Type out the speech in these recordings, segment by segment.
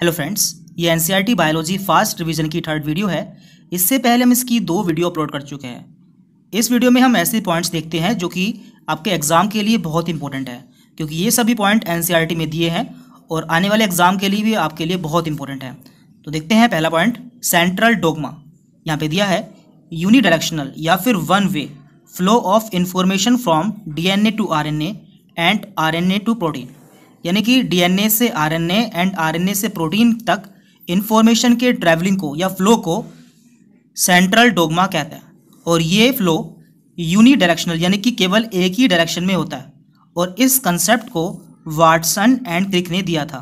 hello friends ये an biology fast revision की third video है इससे पहले हम इसकी दो वीडियो अपलोड कर चुके हैं इस वीडियो में हम ऐसे पॉइंट्स देखते हैं जो कि आपके एग्ज़ाम के लिए बहुत इंपॉर्टेंट है क्योंकि ये सभी पॉइंट एन e में दिए हैं और आने वाले एग्ज़ाम के लिए भी आपके लिए बहुत इंपॉर्टेंट है तो देखते हैं पहला पॉइंट सेंट्रल डोगमा यहाँ पर दिया है यूनिडायरेक्शनल या फिर one way flow of information from D to R and R to protein यानी कि डीएनए से आरएनए एंड आरएनए से प्रोटीन तक इन्फॉर्मेशन के ट्रैवलिंग को या फ्लो को सेंट्रल डोगमा कहते हैं और ये फ्लो यूनी डायरेक्शनल यानी कि केवल एक ही डायरेक्शन में होता है और इस कंसेप्ट को वाटसन एंड क्रिक ने दिया था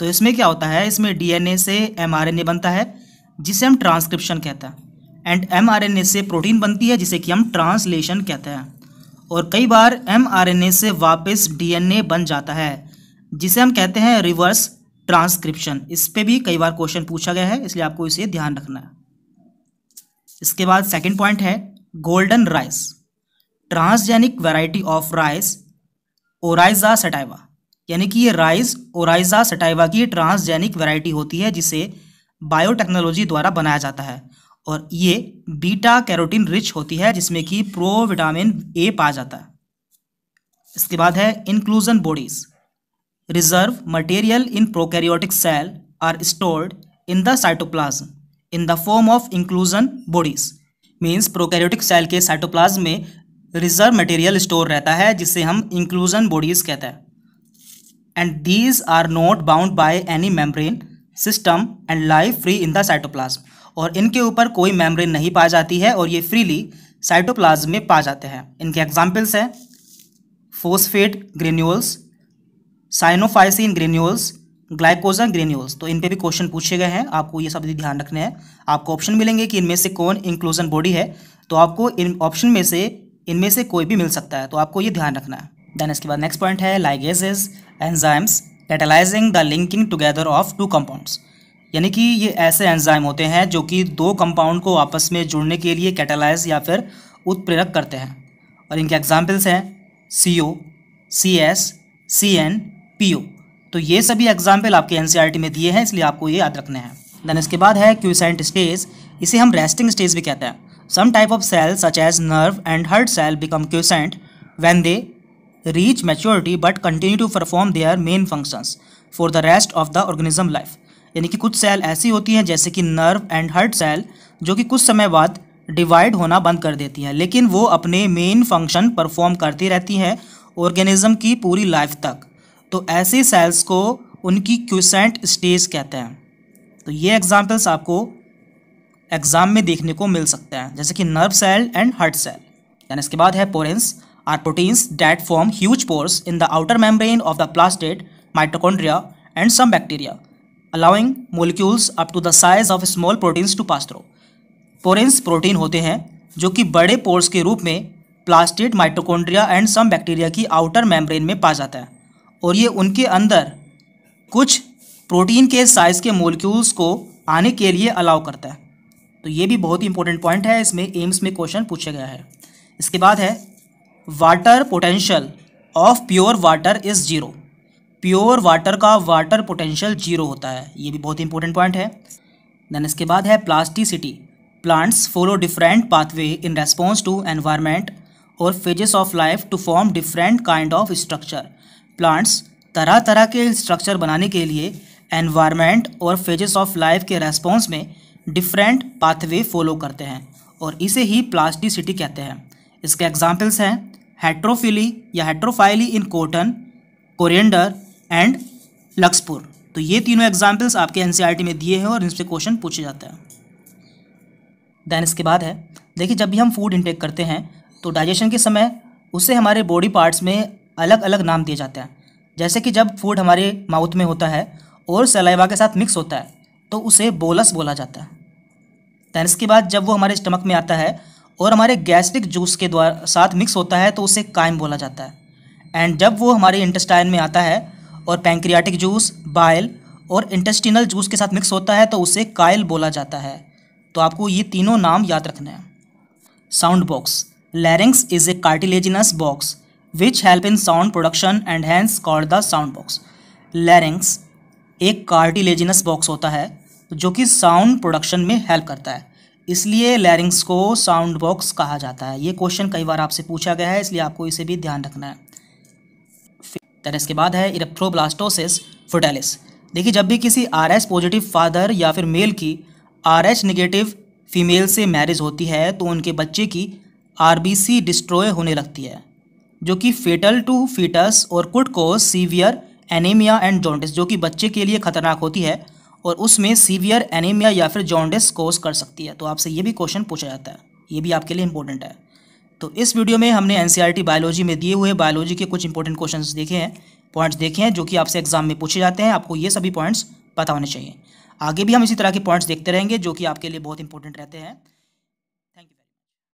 तो इसमें क्या होता है इसमें डीएनए से एमआरएनए बनता है जिसे हम ट्रांसक्रिप्शन कहते हैं एंड एमआरएनए से प्रोटीन बनती है जिसे कि हम ट्रांसलेशन कहते हैं और कई बार एमआरएनए से वापस डीएनए बन जाता है जिसे हम कहते हैं रिवर्स ट्रांसक्रिप्शन इस पर भी कई बार क्वेश्चन पूछा गया है इसलिए आपको इसे ध्यान रखना है इसके बाद सेकेंड पॉइंट है golden rice transgenic variety of rice Oryza sativa यानी कि ये राइस ओराइजा सटाइवा की ट्रांसजेनिक वैरायटी होती है जिसे बायोटेक्नोलॉजी द्वारा बनाया जाता है और ये बीटा कैरोटीन रिच होती है जिसमें कि प्रो विटामिन ए पाया जाता है इसके बाद है inclusion bodies reserve material in prokaryotic cell are stored in the cytoplasm in the form of inclusion bodies means prokaryotic cell के साइटोप्लाज्म में रिजर्व मटेरियल स्टोर रहता है जिसे हम इंक्लूजन बॉडीज कहते हैं and these are not bound by any membrane system and life free in the cytoplasm और इनके ऊपर कोई मेम्ब्रेन नहीं पाई जाती है और ये फ्रीली साइटोप्लाज्म में पा जाते हैं इनके एग्जाम्पल्स हैं phosphate granules cyanophycean granules glycogen granules तो इन पे भी क्वेश्चन पूछे गए हैं आपको ये सब ध्यान रखने हैं आपको ऑप्शन मिलेंगे कि इनमें से कौन इंक्लूजन बॉडी है तो आपको इन ऑप्शन में से इनमें से कोई भी मिल सकता है तो आपको ये ध्यान रखना है देन इसके बाद नेक्स्ट पॉइंट है ligases enzymes catalysing the linking together of two compounds यानी कि ये ऐसे एंजाइम होते हैं जो कि दो कंपाउंड को आपस में जुड़ने के लिए कैटालाइज या फिर उत्प्रेरक करते हैं और इनके एग्जाम्पल्स हैं C O C S C N P O तो ये सभी एग्जाम्पल आपके एन e में दिए हैं इसलिए आपको ये याद रखने हैं देन इसके बाद है क्यूसेंट स्टेज इसे हम रेस्टिंग स्टेज भी कहते हैं some type of cell such as nerve and heart cell become quiescent when they reach maturity but continue to perform their main functions for the rest of the organism life यानी कि कुछ cell ऐसी होती हैं जैसे कि nerve and heart cell जो कि कुछ समय बाद डिवाइड होना बंद कर देती हैं लेकिन वो अपने मेन फंक्शन परफॉर्म करती रहती हैं ऑर्गेनिज्म की पूरी लाइफ तक तो ऐसे सेल्स को उनकी क्यूसेंट स्टेज कहते हैं तो ये एग्जाम्पल्स आपको एग्ज़ाम में देखने को मिल सकते हैं जैसे कि nerve cell and heart cell यानी इसके बाद है porins are proteins that form huge pores in the outer membrane of the plastid mitochondria and some bacteria allowing molecules up to the size of small proteins to pass through porins protein होते हैं जो कि बड़े pores के रूप में plastid mitochondria and some bacteria की outer membrane में पा जाता है और ये उनके अंदर कुछ प्रोटीन के साइज़ के मोलिक्यूल्स को आने के लिए अलाउ करता है तो ये भी बहुत ही इंपॉर्टेंट पॉइंट है इसमें एम्स में क्वेश्चन पूछा गया है इसके बाद है water potential of pure water is zero pure water का वाटर पोटेंशियल जीरो होता है ये भी बहुत इंपॉर्टेंट पॉइंट है देन इसके बाद है plasticity plants follow different pathway in response to environment और phases of life to form different kind of structure plants तरह तरह के स्ट्रक्चर बनाने के लिए एनवायरमेंट और फेजेस ऑफ लाइफ के रेस्पॉन्स में डिफरेंट पाथवे फॉलो करते हैं और इसे ही प्लास्टिसिटी कहते हैं इसके एग्जाम्पल्स हैं हेट्रोफिली या heterophylly in cotton coriander and larkspur तो ये तीनों एग्जाम्पल्स आपके एन e में दिए हैं और इनसे क्वेश्चन पूछे जाते हैं देन इसके बाद है देखिए जब भी हम फूड इंटेक करते हैं तो डाइजेशन के समय उसे हमारे बॉडी पार्ट्स में अलग अलग नाम दिए जाते हैं जैसे कि जब फूड हमारे माउथ में होता है और सलाइवा के साथ मिक्स होता है तो उसे बोलस बोला जाता है दैन इसके बाद जब वो हमारे स्टमक में आता है और हमारे गैस्ट्रिक जूस के द्वारा साथ मिक्स होता है तो उसे कायम बोला जाता है एंड जब वो हमारे इंटेस्टाइन में आता है और पैंक्रियाटिक जूस बाइल और इंटेस्टिनल जूस के साथ मिक्स होता है तो उसे कायल बोला जाता है तो आपको ये तीनों नाम याद रखना है sound box larynx is a cartilaginous box which help in sound production and hence called the sound box larynx एक कार्टिलेजिनस बॉक्स होता है जो कि साउंड प्रोडक्शन में हेल्प करता है इसलिए लैरिंग्स को साउंड बॉक्स कहा जाता है ये क्वेश्चन कई बार आपसे पूछा गया है इसलिए आपको इसे भी ध्यान रखना है देन इसके बाद है इरेक्थ्रोब्लास्टोसिस फुटेलिस देखिए जब भी किसी आर एस पॉजिटिव फादर या फिर मेल की आर एच निगेटिव फीमेल से मैरिज होती है तो उनके बच्चे की आर बी सी डिस्ट्रॉय होने लगती है जो कि फेटल टू फीटस और कुड को सीवियर एनीमिया एंड जॉन्डिस जो कि बच्चे के लिए खतरनाक होती है और उसमें सीवियर एनीमिया या फिर जॉन्डिस कोस कर सकती है तो आपसे ये भी क्वेश्चन पूछा जाता है ये भी आपके लिए इंपॉर्टेंट है तो इस वीडियो में हमने एन बायोलॉजी e में दिए हुए बायोलॉजी के कुछ इंपॉर्टेंट क्वेश्चन देखे हैं पॉइंट्स देखे हैं जो कि आपसे एग्जाम में पूछे जाते हैं आपको ये सभी पॉइंट्स पता होने चाहिए आगे भी हम इसी तरह के पॉइंट्स देखते रहेंगे जो कि आपके लिए बहुत इंपॉर्टेंट रहते हैं